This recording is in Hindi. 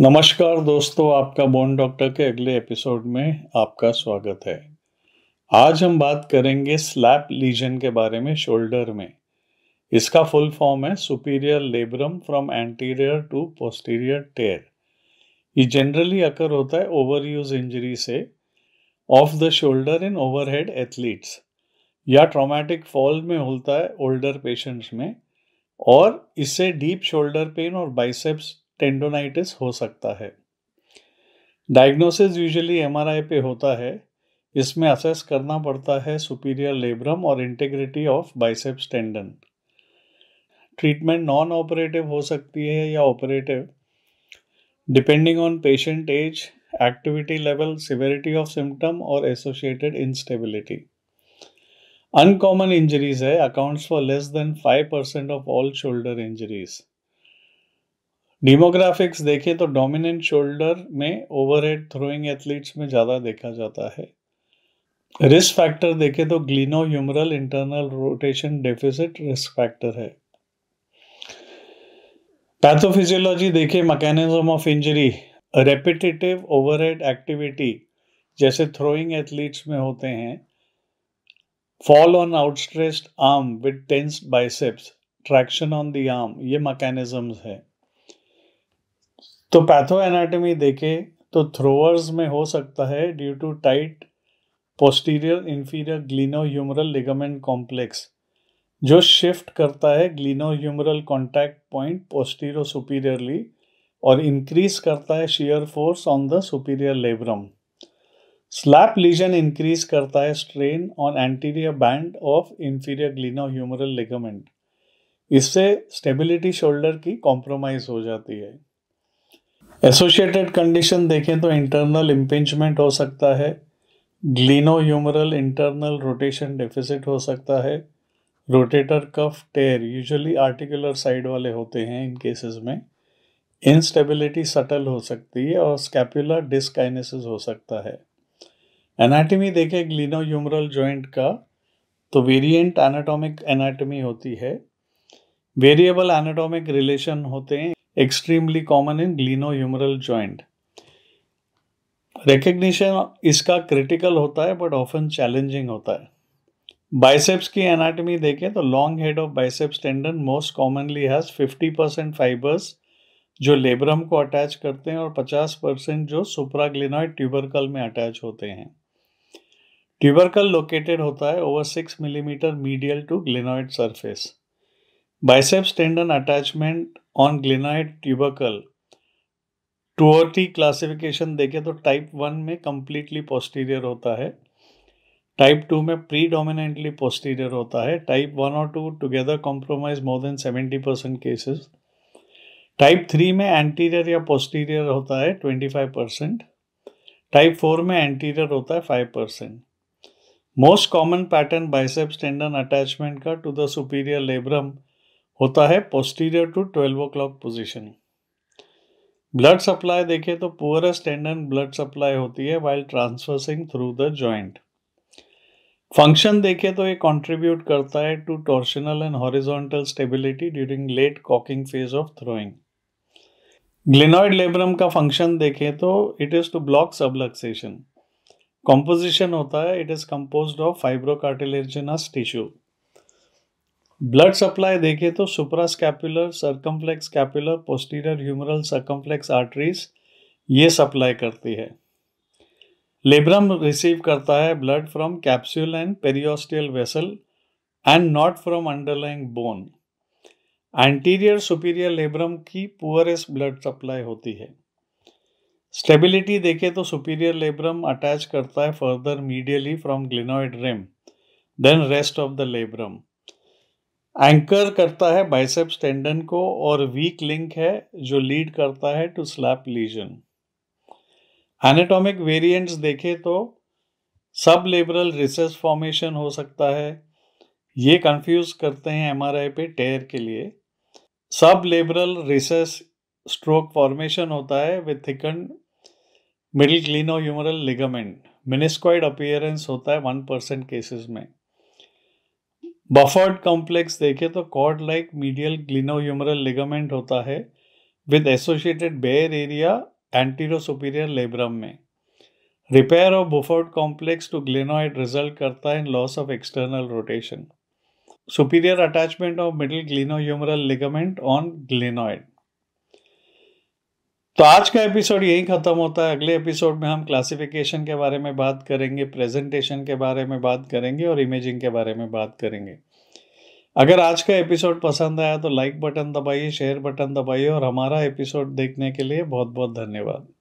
नमस्कार दोस्तों आपका बोन डॉक्टर के अगले एपिसोड में आपका स्वागत है आज हम बात करेंगे स्लैप लीजन के बारे में शोल्डर में इसका फुल फॉर्म है superior labrum from anterior to posterior tear ये जनरली अकर होता है ओवर यूज इंजरी से of the shoulder in overhead athletes या ट्रामेटिक फॉल में होता है ओल्डर पेशेंट्स में और इससे डीप शोल्डर पेन और बाइसेप्स टेंडोनाइटिस हो सकता है डायग्नोसिस यूजुअली एम पे होता है इसमें असेस करना पड़ता है सुपीरियर लेब्रम और integrity of biceps tendon treatment non operative हो सकती है या operative depending on patient age activity level severity of symptom और एसोसिएटेड इनस्टेबिलिटी अनकॉमन इंजरीज है accounts for less than five percent of all shoulder injuries demographics देखें तो डोमिनेंट शोल्डर में ओवरहेड थ्रोइंग एथलीट्स में ज़्यादा देखा जाता है रिस्क फैक्टर देखें तो glenohumeral internal rotation deficit risk factor है पैथोफिजियोलॉजी देखिए mechanism of injury repetitive overhead activity जैसे थ्रोइंग एथलीट्स में होते हैं fall on outstretched arm with tense biceps traction on the arm ये मैकेनिज्म्स है तो पैथो एनाटमी देखे तो थ्रोअर्स में हो सकता है due to tight posterior inferior glenohumeral ligament complex जो शिफ्ट करता है glenohumeral contact point posterosuperiorly और इंक्रीज करता है shear force on the superior labrum SLAP lesion increase करता है strain on anterior band of inferior glenohumeral ligament इससे स्टेबिलिटी शोल्डर की कॉम्प्रोमाइज हो जाती है एसोसिएटेड कंडीशन देखें तो इंटरनल इम्पिंचमेंट हो सकता है glenohumeral internal rotation deficit हो सकता है rotator cuff tear usually articular side वाले होते हैं इन केसेस में इंस्टेबिलिटी सटल हो सकती है और स्कैपुलर डिस्काइनेसिस हो सकता है एनाटमी देखें ग्लिनो यूमरल जॉइंट का तो वेरिएंट एनाटॉमिक एनाटमी होती है वेरिएबल एनाटॉमिक रिलेशन होते हैं extremely common in glenohumeral joint recognition इसका क्रिटिकल होता है बट ऑफन चैलेंजिंग होता है बाइसेप्स की एनाटॉमी देखें तो long head of biceps tendon most commonly has 50 percent fibres जो लेबरम को अटैच करते हैं और 50 परसेंट जो सुप्राग्लिनॉइड ट्यूबरकल में अटैच होते हैं ट्यूबरकल लोकेटेड होता है over 6 millimetre medial to glenoid surface biceps tendon attachment on glenoid tubercle टूअर्टी क्लासिफिकेशन देखें तो टाइप वन में कम्प्लीटली पोस्टीरियर होता है टाइप टू में प्री डोमिनेंटली पोस्टीरियर होता है टाइप वन और two together compromise more than seventy percent cases type three में एंटीरियर या पोस्टीरियर होता है twenty five percent type four में एंटीरियर होता है five percent most common pattern biceps tendon attachment का टू द सुपीरियर लेबरम होता है posterior to twelve o'clock position blood supply देखें तो पुअर टेंडन ब्लड सप्लाई होती है while transversing through the joint function देखे तो ये कंट्रीब्यूट करता है to torsional and horizontal stability during late cocking phase of throwing glenoid labrum का फंक्शन देखें तो it is to block subluxation composition होता है it is compose of fibrocartilaginous tissue blood supply देखें तो suprascapular circumflex scapular posterior humeral circumflex arteries ये सप्लाई करती है लेब्रम रिसीव करता है blood from capsule and periosteal vessel and not from underlying bone anterior superior labrum की पुअरेस्ट ब्लड सप्लाई होती है स्टेबिलिटी देखे तो सुपीरियर लेब्रम अटैच करता है further medially from glenoid rim than rest of the labrum anchor करता है बाइसेप्स टेंडन को और वीक लिंक है जो लीड करता है to SLAP lesion anatomic variants देखें तो सब लेबरल रिसेस फॉर्मेशन हो सकता है ये कंफ्यूज करते हैं एम पे टेयर के लिए सब लेबरल रिसेस स्ट्रोक फॉर्मेशन होता है with thicken middle glenohumeral ligament meniscoid appearance होता है वन परसेंट केसेस में बफर्ड कॉम्प्लेक्स देखें तो cord like medial glenohumeral ligament होता है with associated bare area anterosuperior labrum में repair of Buford complex to glenoid result करता है in loss of external rotation superior attachment of middle glenohumeral ligament on glenoid तो आज का एपिसोड यही ख़त्म होता है अगले एपिसोड में हम क्लासिफिकेशन के बारे में बात करेंगे प्रेजेंटेशन के बारे में बात करेंगे और इमेजिंग के बारे में बात करेंगे अगर आज का एपिसोड पसंद आया तो लाइक बटन दबाइए शेयर बटन दबाइए और हमारा एपिसोड देखने के लिए बहुत बहुत धन्यवाद